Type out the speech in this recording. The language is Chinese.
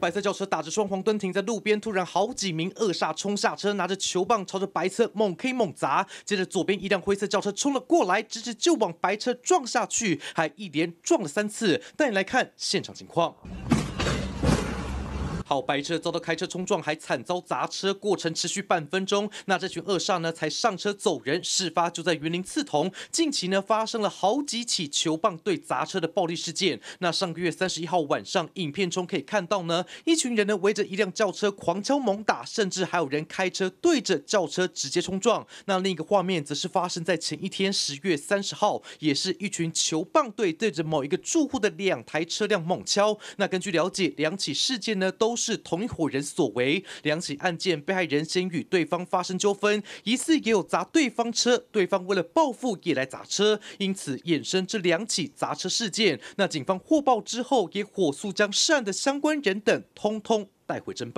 白色轿车打着双黄灯停在路边，突然好几名恶煞冲下车，拿着球棒朝着白车猛 K 猛砸。接着，左边一辆灰色轿车冲了过来，直接就往白车撞下去，还一连撞了三次。带你来看现场情况。好，白车遭到开车冲撞，还惨遭砸车，过程持续半分钟。那这群恶煞呢，才上车走人。事发就在云林刺桐，近期呢发生了好几起球棒队砸车的暴力事件。那上个月三十一号晚上，影片中可以看到呢，一群人呢围着一辆轿车狂敲猛打，甚至还有人开车对着轿车直接冲撞。那另一个画面则是发生在前一天十月三十号，也是一群球棒队对着某一个住户的两台车辆猛敲。那根据了解，两起事件呢都。是同一伙人所为，两起案件被害人先与对方发生纠纷，疑似也有砸对方车，对方为了报复也来砸车，因此衍生这两起砸车事件。那警方获报之后，也火速将涉案的相关人等通通带回侦办。